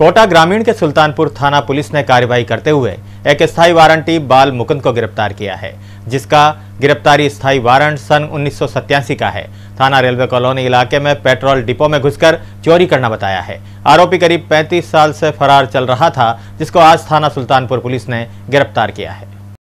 कोटा ग्रामीण के सुल्तानपुर थाना पुलिस ने कार्यवाही करते हुए एक स्थायी वारंटी बाल मुकुंद को गिरफ्तार किया है जिसका गिरफ्तारी स्थायी वारंट सन उन्नीस का है थाना रेलवे कॉलोनी इलाके में पेट्रोल डिपो में घुसकर चोरी करना बताया है आरोपी करीब 35 साल से फरार चल रहा था जिसको आज थाना सुल्तानपुर पुलिस ने गिरफ्तार किया है